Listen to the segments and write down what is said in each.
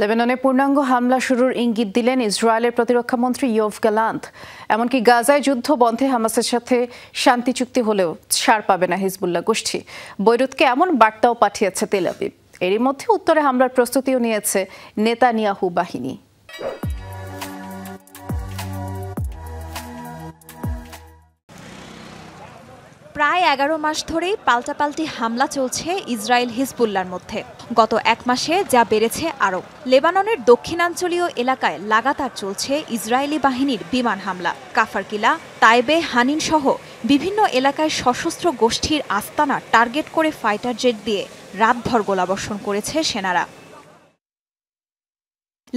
লেবেননে পূর্ণাঙ্গ হামলা শুরুর ইঙ্গিত দিলেন ইসরায়েলের প্রতিরক্ষামন্ত্রী ইয়ফ গালান্ত এমনকি গাজায় যুদ্ধ বন্ধে হামাসের সাথে শান্তি চুক্তি হলেও ছাড় পাবে না হিজবুল্লাহ গোষ্ঠী বৈরুতকে এমন বার্তাও পাঠিয়েছে তেলাবিব এরই মধ্যে উত্তরে হামলার প্রস্তুতিও নিয়েছে নেতানিয়াহু বাহিনী প্রায় এগারো মাস ধরেই পাল্টাপাল্টি হামলা চলছে ইসরায়েল হিজবুল্লার মধ্যে গত এক মাসে যা বেড়েছে আরও লেবাননের দক্ষিণাঞ্চলীয় এলাকায় লাগাতার চলছে ইসরায়েলি বাহিনীর বিমান হামলা কাফারকিলা তাইবে হানিন সহ বিভিন্ন এলাকায় সশস্ত্র গোষ্ঠীর আস্তানা টার্গেট করে ফাইটার জেট দিয়ে রাতভর গোলাবর্ষণ করেছে সেনারা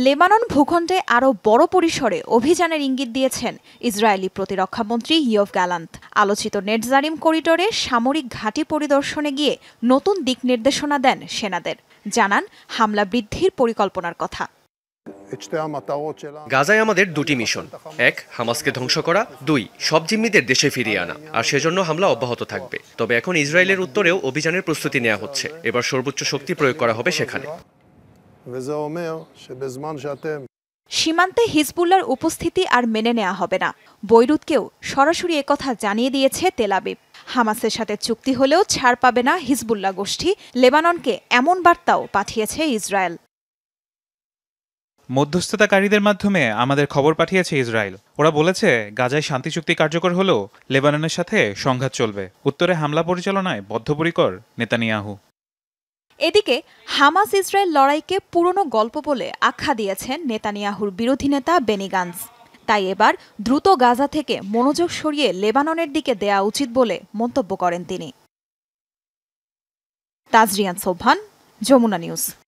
লেবানন ভূখণ্ডে আরও বড় পরিসরে অভিযানের ইঙ্গিত দিয়েছেন ইসরায়েলি প্রতিরক্ষামন্ত্রী ইয়ফ গ্যালান্ত আলোচিত নেটজারিম করিডোরে সামরিক ঘাঁটি পরিদর্শনে গিয়ে নতুন দিক নির্দেশনা দেন সেনাদের জানান হামলা বৃদ্ধির পরিকল্পনার কথা গাজায় আমাদের দুটি মিশন এক হামাসকে ধ্বংস করা দুই সব জিম্মিদের দেশে ফিরিয়ে আনা আর সেজন্য হামলা অব্যাহত থাকবে তবে এখন ইসরায়েলের উত্তরেও অভিযানের প্রস্তুতি নেওয়া হচ্ছে এবার সর্বোচ্চ শক্তি প্রয়োগ করা হবে সেখানে וזה אומר שבזמן שאתם সীমান্তে হিজবুল্লার উপস্থিতি আর মেনে নেওয়া হবে না বৈরুতকেও সরাসরি একথা জানিয়ে দিয়েছে তেলাবিব হামাসের সাথে চুক্তি হলেও ছাড় পাবে না হিজবুল্লাহ গোষ্ঠী লেবাননকে এমন বার্তাও পাঠিয়েছে ইসরায়েল মধ্যস্থতাকারীদের মাধ্যমে আমাদের খবর পাঠিয়েছে ইসরায়েল ওরা বলেছে গাজায় শান্তি চুক্তি কার্যকর হলেও লেবাননের সাথে সংঘাত চলবে উত্তরে হামলা পরিচালনায় বদ্ধপরিকর নেতানিয়াহু এদিকে হামাস ইসরায়েল লড়াইকে পুরনো গল্প বলে আখ্যা দিয়েছেন নেতানিয়াহুর বিরোধী নেতা বেনিগান্স তাই এবার দ্রুত গাজা থেকে মনোযোগ সরিয়ে লেবাননের দিকে দেয়া উচিত বলে মন্তব্য করেন তিনি তাজরিয়ান সোভান যমুনা নিউজ